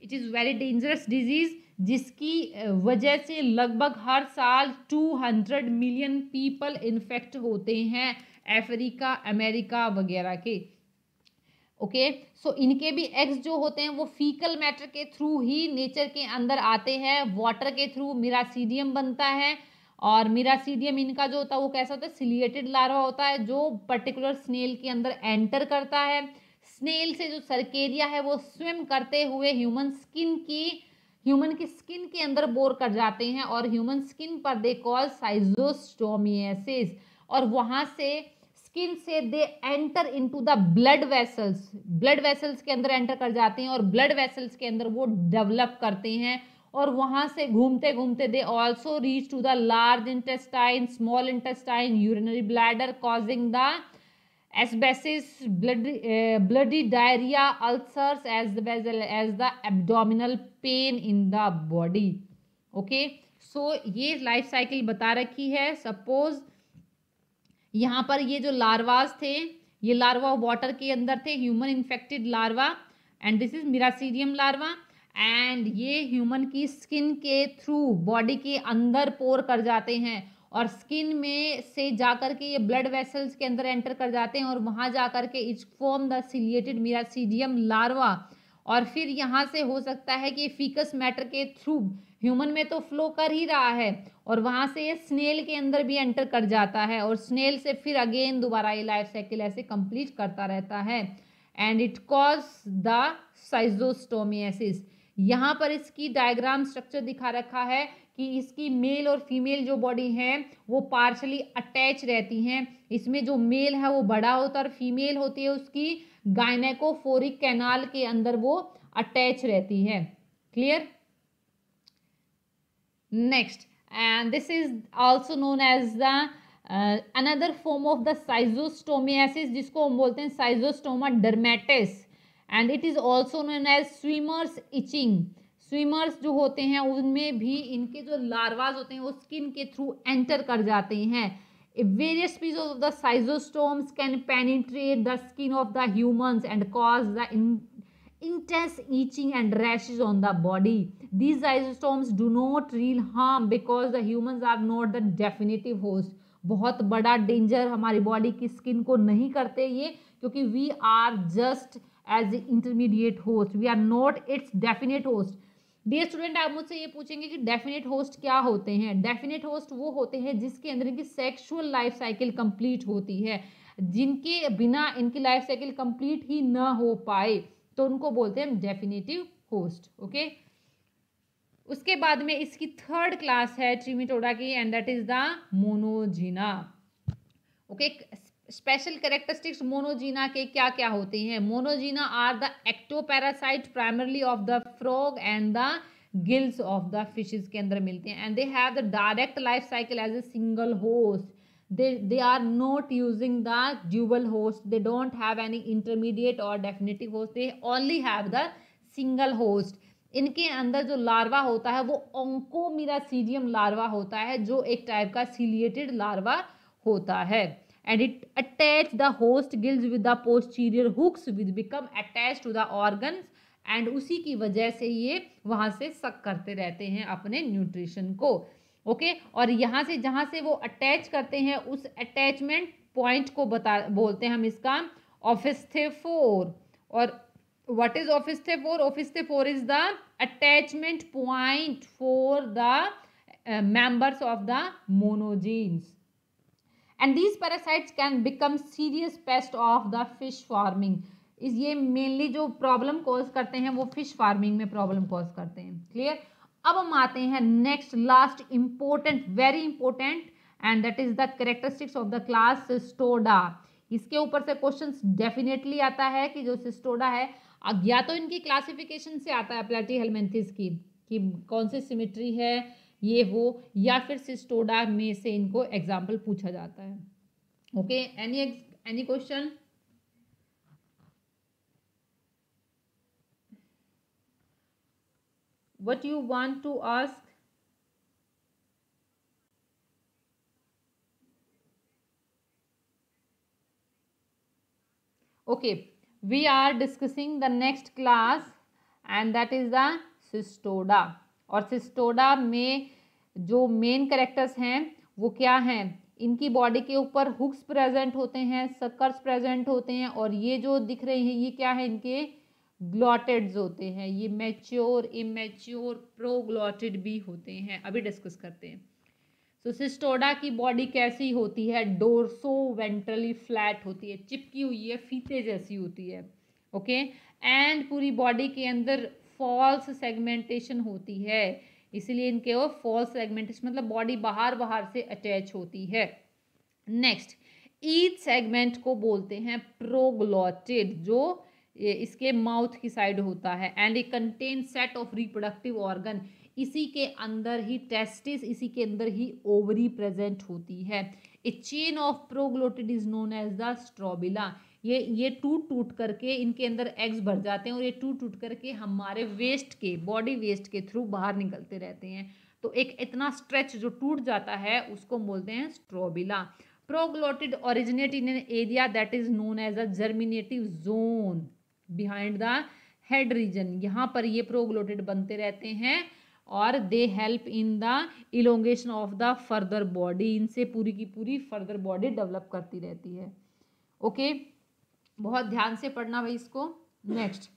it is very dangerous disease जिसकी वजह से लगभग हर साल 200 मिलियन पीपल इन्फेक्ट होते हैं अफ्रीका अमेरिका वगैरह के ओके सो इनके भी एग्स जो होते हैं वो फीकल मैटर के थ्रू ही नेचर के अंदर आते हैं वाटर के थ्रू मिरासीडियम बनता है और मिरासीडियम इनका जो होता है वो कैसा होता है सिलिएटेड लार्वा होता है जो पर्टिकुलर स्नेल के अंदर एंटर करता है स्नेल से जो सरकेरिया है वो स्विम करते हुए ह्यूमन स्किन की ह्यूमन की स्किन के अंदर बोर कर जाते हैं और ह्यूमन स्किन पर दे कॉल साइजोस्टोमियसिस और वहाँ से स्किन से they enter into the blood vessels blood vessels के अंदर एंटर कर जाते हैं और ब्लड वेसल्स के अंदर वो डेवलप करते हैं और वहाँ से घूमते घूमते they also reach to the large intestine small intestine urinary bladder causing the एसबेसिस bloody diarrhoea ulcers as as the abdominal pain in the body okay so ये लाइफ साइकिल बता रखी है सपोज़ यहाँ पर ये जो लार्वास थे ये लार्वा वाटर के अंदर थे human infected larva and this is miracidium larva एंड ये ह्यूमन की स्किन के थ्रू बॉडी के अंदर पोर कर जाते हैं और स्किन में से जा कर के ये ब्लड वेसल्स के अंदर एंटर कर जाते हैं और वहाँ जा कर के each form the ciliated miracidium larva और फिर यहाँ से हो सकता है कि फीकस मैटर के थ्रू ह्यूमन में तो फ्लो कर ही रहा है और वहाँ से ये स्नेल के अंदर भी एंटर कर जाता है और स्नेल से फिर अगेन दोबारा ये लाइफ साइकिल ऐसे कंप्लीट करता रहता है and it cause the schistosomiasis यहाँ पर इसकी डायग्राम स्ट्रक्चर दिखा रखा है कि इसकी मेल और फीमेल जो बॉडी है वो पार्शली अटैच रहती हैं इसमें जो मेल है वो बड़ा होता है और फीमेल होती है उसकी गायनेकोफोरिक कैनाल के अंदर वो अटैच रहती है clear Next, and this is also known as the uh, another form of the schizostomiasis जिसको हम बोलते हैं schistosoma dermatitis and it is also known as swimmers itching swimmers जो होते हैं उनमें भी इनके जो लार्वाज होते हैं वो स्किन के थ्रू एंटर कर जाते हैं various species of the schistosomes can penetrate the skin of the humans and cause the intense itching and rashes on the body. These rhizostomes do not real harm because the humans are not the definitive host. बहुत बड़ा danger हमारी body की skin को नहीं करते ये क्योंकि we are just as intermediate host we are not its definite host dear student आप मुझसे ये पूछेंगे कि डेफिनेट होस्ट क्या होते हैं डेफिनेट होस्ट वो होते हैं जिसके अंदर इनकी सेक्सुअल लाइफ साइकिल कंप्लीट होती है जिनके बिना इनकी लाइफ साइकिल कंप्लीट ही ना हो पाए तो उनको बोलते हैं डेफिनेटिव होस्ट ओके उसके बाद में इसकी थर्ड क्लास है ट्रीमिटोडा की and that is the monogenea okay special characteristics monogenea के क्या क्या होते हैं monogenea are the ectoparasite primarily of the frog and the gills of the fishes के अंदर मिलते हैं and they have the direct life cycle as a single host they they are not using the dual host they don't have any intermediate or definitive host they only have the single host इनके अंदर जो larva होता है वो ओंकोमीरा सीडियम larva होता है जो एक टाइप का सीलिएटेड लार्वा होता है and it attach the host gills with the posterior hooks with become attach to the organ and उसी की वजह से ये वहाँ से सक करते रहते हैं अपने न्यूट्रिशन को ओके और यहाँ से जहाँ से वो अटैच करते हैं उस अटैचमेंट पॉइंट को बता बोलते हैं हम इसका ऑफिस ऑफिस्थेफोर और what is opisthaptor opisthaptor is the attachment point for the members of the monogeneans and these parasites can become serious pest of the fish farming is ये मेनली जो problem cause करते हैं वो fish farming में problem cause करते हैं clear अब हम आते हैं next last important very important and that is the characteristics of the class cestoda इसके ऊपर से क्वेश्चन डेफिनेटली आता है कि जो सिस्टोडा है या तो इनकी क्लासिफिकेशन से आता है प्लेटी हेलमेंथिस की कि कौन सी सिमिट्री है ये हो या फिर सिस्टोडा में से इनको एग्जाम्पल पूछा जाता है okay any any question what you want to ask okay we are discussing the next class and that is the cystoda or cystoda में jo main characters hain wo kya hain इनकी body के ऊपर hooks present होते हैं suckers present होते हैं और ये जो दिख रहे हैं ये क्या है इनके ग्लॉटेड्स होते हैं ये मैच्योर इमेच्योर प्रोग्लॉटेड भी होते हैं अभी डिस्कस करते हैं सो तो so, सिस्टोडा की बॉडी कैसी होती है डोरसो वेंट्रली फ्लैट होती है चिपकी हुई है फीते जैसी होती है ओके okay? एंड पूरी बॉडी के अंदर फॉल्स सेगमेंटेशन होती है इसीलिए इनके वो फॉल्स सेगमेंटेशन मतलब बॉडी बाहर बाहर से अटैच होती है नेक्स्ट ईच सेगमेंट को बोलते हैं प्रोग्लॉटेड जो इसके माउथ की साइड होता है and a contain set of reproductive organ इसी के अंदर ही टेस्टिस इसी के अंदर ही ओवरी प्रेजेंट होती है a chain of proglottid is known as the strobila ये ये टूट टूट करके इनके अंदर एग्स भर जाते हैं और ये टूट टूट करके हमारे वेस्ट के बॉडी वेस्ट के थ्रू बाहर निकलते रहते हैं तो एक इतना स्ट्रेच जो टूट जाता है उसको बोलते हैं strobila proglottid originate in an area that is known as a germinative zone behind the head region यहाँ पर ये प्रोग्लोटेड बनते रहते हैं और they help in the elongation of the further body इनसे पूरी की पूरी फर्दर बॉडी डेवलप करती रहती है ओके okay? बहुत ध्यान से पढ़ना भाई इसको next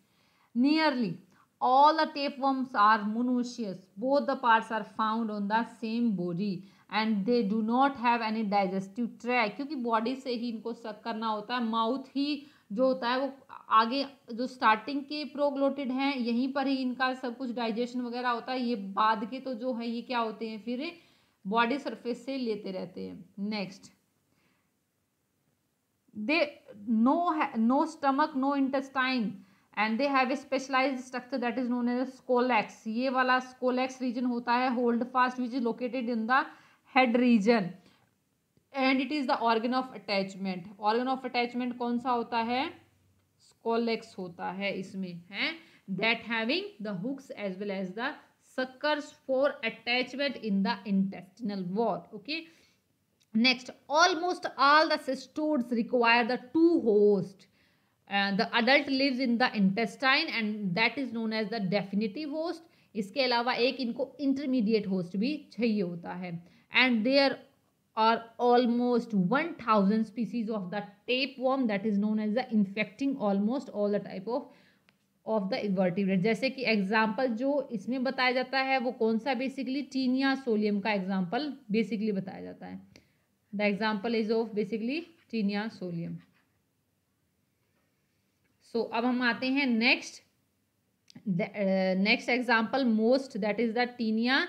nearly all the tape tapeworms are monoecious both the parts are found on the same body and they do not have any digestive tract क्योंकि बॉडी से ही इनको सक करना होता है माउथ ही जो होता है वो आगे जो स्टार्टिंग के प्रोग्लोटेड हैं यहीं पर ही इनका सब कुछ डाइजेशन वगैरह होता है ये बाद के तो जो है ये क्या होते हैं फिर बॉडी सरफेस से लेते रहते हैं next they no no stomach no intestine and they have a specialize structure that is known as scolex ये वाला स्कोलैक्स रीजन होता है hold fast which is located in the head region and it is the organ of attachment organ of attachment कौन सा होता है scolex होता है इसमें है that having the hooks as well as the suckers for attachment in the intestinal wall okay next almost all the cestodes require the two host the adult lives in the intestine and that is known as the definitive host इसके अलावा एक इनको intermediate host भी चाहिए होता है and they are are almost 1000 species of the tapeworm that is known as the infecting almost all the type of of the इवर्टिवेट जैसे कि एग्जाम्पल जो इसमें बताया जाता है वो कौन सा बेसिकली टीनिया सोलियम का एग्जाम्पल बेसिकली बताया जाता है the example is of basically Taenia solium so अब हम आते हैं next next example most that is the Taenia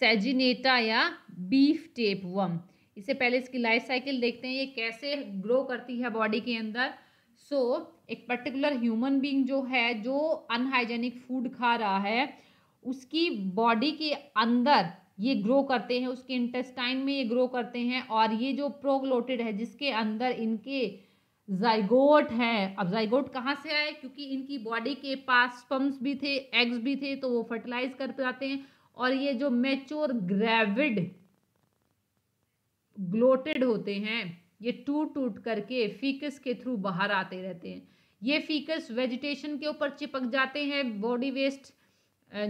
saginata या बीफ टेप वम इससे पहले इसकी लाइफ साइकिल देखते हैं ये कैसे ग्रो करती है बॉडी के अंदर सो so, एक पर्टिकुलर ह्यूमन बीइंग जो है जो अनहाइजेनिक फूड खा रहा है उसकी बॉडी के अंदर ये ग्रो करते हैं उसके इंटेस्टाइन में ये ग्रो करते हैं और ये जो प्रोग्लोटेड है जिसके अंदर इनके जाइगोट है अब जाइगोट कहाँ से आए क्योंकि इनकी बॉडी के पास स्पम्स भी थे एग्स भी थे तो वो फर्टिलाइज कर पाते हैं और ये जो मेच्योर ग्रेविड ग्लोटेड होते हैं ये टूट टूट करके फीकस के थ्रू बाहर आते रहते हैं ये फीकस वेजिटेशन के ऊपर चिपक जाते हैं बॉडी वेस्ट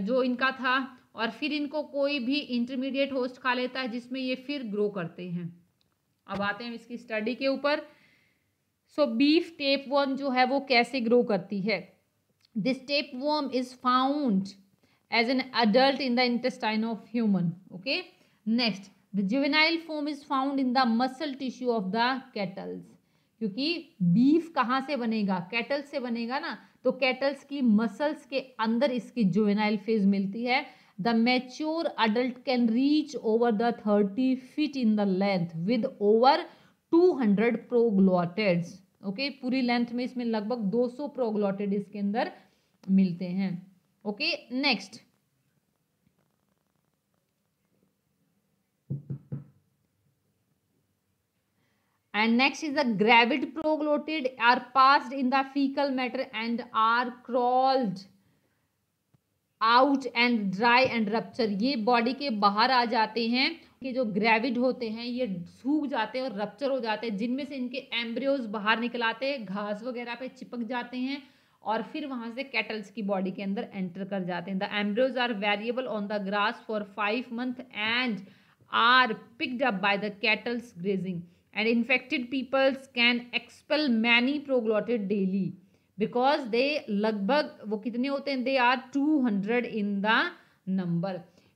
जो इनका था और फिर इनको कोई भी इंटरमीडिएट होस्ट खा लेता है जिसमें ये फिर ग्रो करते हैं अब आते हैं इसकी स्टडी के ऊपर सो बीफ टेप वर्म जो है वो कैसे ग्रो करती है this tapeworm is found as an adult in the intestine of human okay next the juvenile form is found in the muscle tissue of the kettles क्योंकि beef कहाँ से बनेगा कैटल्स से बनेगा ना तो कैटल्स की मसल्स के अंदर इसकी जुवेनाइल फेज मिलती है the mature adult can reach over the thirty feet in the length with over two hundred proglottids okay पूरी लेंथ में इसमें लगभग दो सौ प्रोग्लॉटेड इसके अंदर मिलते हैं okay next and next is the gravid proglottid are pass in the fecal matter and are crawled out and dry and rupture ये बॉडी के बाहर आ जाते हैं कि जो ग्रेविड होते हैं ये सूख जाते हैं और रप्चर हो जाते हैं जिनमें से इनके एम्ब्रियोज बाहर निकल आते हैं घास वगैरह पे चिपक जाते हैं और फिर वहाँ से कैटल्स की बॉडी के अंदर एंटर कर जाते हैं the embryos are variable on the grass for five month and are picked up by the cattles grazing and infected peoples can expel many proglottid daily because they लगभग वो कितने होते हैं they are two hundred in the number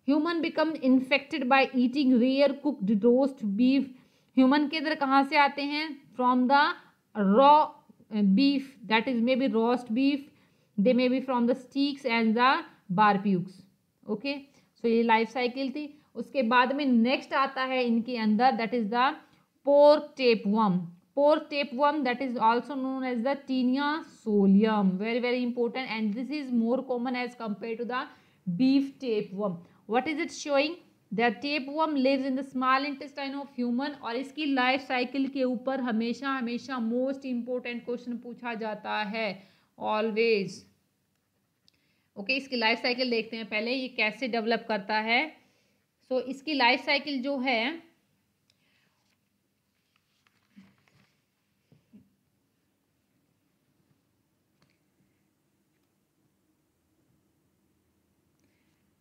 human become infected by eating rare cooked roast beef human के अंदर कहाँ से आते हैं from the raw Uh, beef that is maybe roast beef they may be from the steaks and the barbecues okay so ये life cycle थी उसके बाद में नेक्स्ट आता है इनके अंदर that is the pork tapeworm pork tapeworm that is also known as the Taenia solium very very important and this is more common as compare to the beef tapeworm what is it showing the tapeworm lives in the small intestine of human और इसकी life cycle के ऊपर हमेशा हमेशा most important question पूछा जाता है always okay okay, इसकी लाइफ साइकिल देखते हैं पहले ये कैसे डेवलप करता है सो इसकी लाइफ साइकिल जो है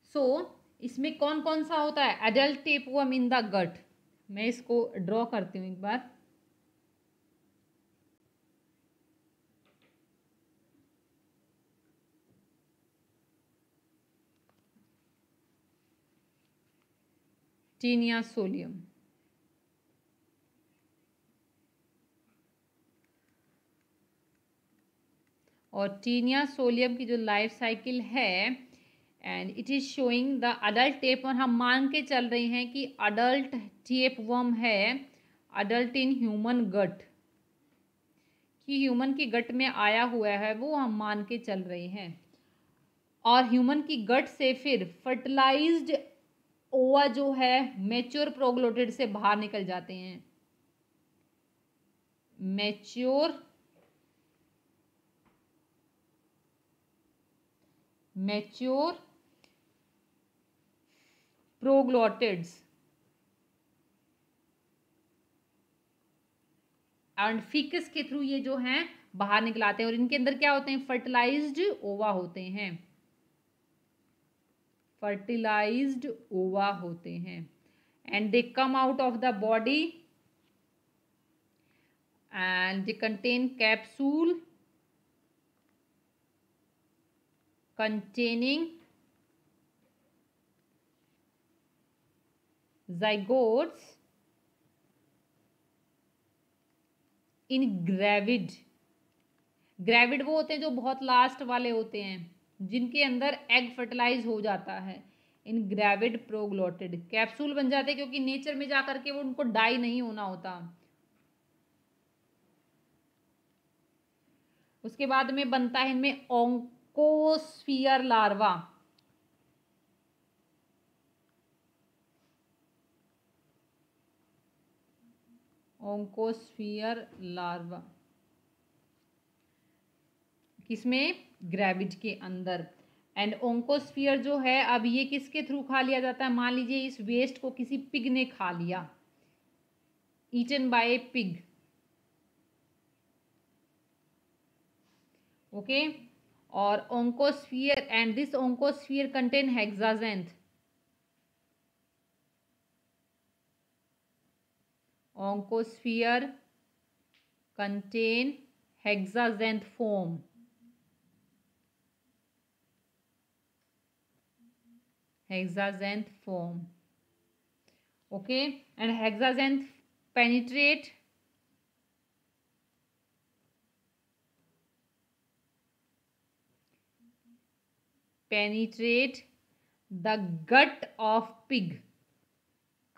सो so, इसमें कौन कौन सा होता है एडल्ट वम इन द गट मैं इसको ड्रॉ करती हूँ एक बार टीनिया सोलियम और टीनिया सोलियम की जो लाइफ साइकिल है and it is showing the adult tape और हम मान के चल रहे हैं कि अडल्ट टेप वर्म है अडल्ट इन ह्यूमन गट कि ह्यूमन की गट में आया हुआ है वो हम मान के चल रहे हैं और ह्यूमन की गट से फिर फर्टिलाइज्ड ओवा जो है मेच्योर प्रोग्लोटेड से बाहर निकल जाते हैं mature mature proglottids and faeces के थ्रू ये जो हैं बाहर निकल आते हैं और इनके अंदर क्या होते हैं फर्टिलाइज्ड ओवा होते हैं फर्टिलाइज्ड ओवा होते हैं and they come out of the body and they contain capsule containing zygotes in gravid gravid वो होते हैं जो बहुत लास्ट वाले होते हैं जिनके अंदर एग फर्टिलाइज हो जाता है इन ग्रेविड प्रोग्लोटेड कैप्सूल बन जाते हैं क्योंकि नेचर में जाकर के वो उनको डाई नहीं होना होता उसके बाद में बनता है इनमें ओंकोस्फियर लार्वा ओंकोस्फियर लार्वा किसमें ग्रेविट के अंदर एंड ओंकोस्फियर जो है अब ये किसके थ्रू खा लिया जाता है मान लीजिए इस वेस्ट को किसी पिग ने खा लिया eaten by a pig okay और oncosphere and this oncosphere contain hexacanth oncosphere contain hexazenth form hexazenth form okay and hexazenth penetrate penetrate the gut of pig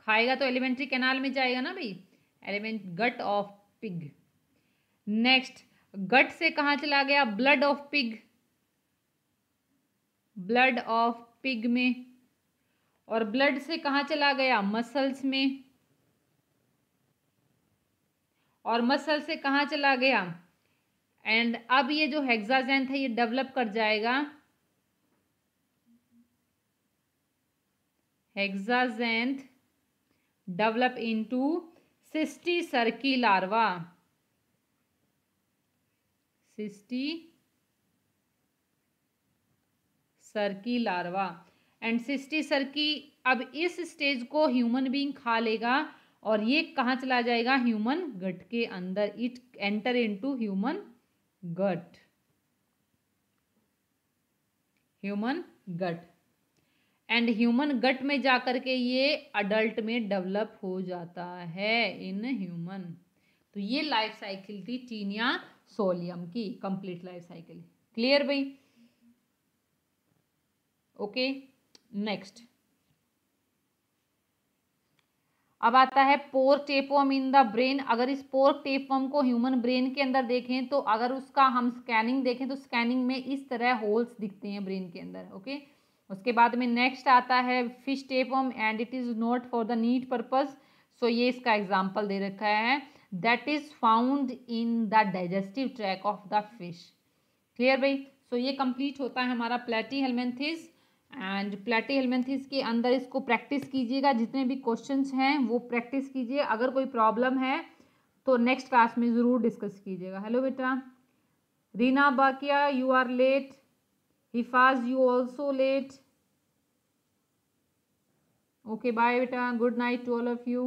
खाएगा तो एलिमेंट्री कैनाल में जाएगा ना भाई element gut of pig next gut से कहाँ चला गया blood of pig blood of pig में और ब्लड से कहाँ चला गया मसल्स में और मसल से कहाँ चला गया एंड अब ये जो हेक्साजेंथ है ये डेवलप कर जाएगा hexacanth develop into cysticirci larva सर्की larva एंड सर्की अब इस स्टेज को ह्यूमन बींग खा लेगा और ये कहाँ चला जाएगा ह्यूमन गट के अंदर it enter into human gut human gut and human gut में जा कर के ये अडल्ट में डेवलप हो जाता है इन ह्यूमन तो ये लाइफ साइकिल थी टीनिया सोलियम की कंप्लीट लाइफ साइकिल क्लियर भाई ओके नेक्स्ट अब आता है पोर टेपम इन द ब्रेन अगर इस पोर टेपवम को ह्यूमन ब्रेन के अंदर देखें तो अगर उसका हम स्कैनिंग देखें तो स्कैनिंग में इस तरह होल्स दिखते हैं ब्रेन के अंदर ओके okay? उसके बाद में नेक्स्ट आता है fish tapeworm and it is not for the meat purpose so ये इसका एग्जाम्पल दे रखा है that is found in the digestive tract of the fish clear भाई सो ये कंप्लीट होता है हमारा प्लेटी हेलमेंथिस एंड प्लेटी हेलमेंथिस के अंदर इसको प्रैक्टिस कीजिएगा जितने भी क्वेश्चन हैं वो प्रैक्टिस कीजिए अगर कोई प्रॉब्लम है तो नेक्स्ट क्लास में ज़रूर डिस्कस कीजिएगा हेलो बेटा रीना बाकिया you are late Hifaz, you also late. Okay, bye, beta. Good night to all of you.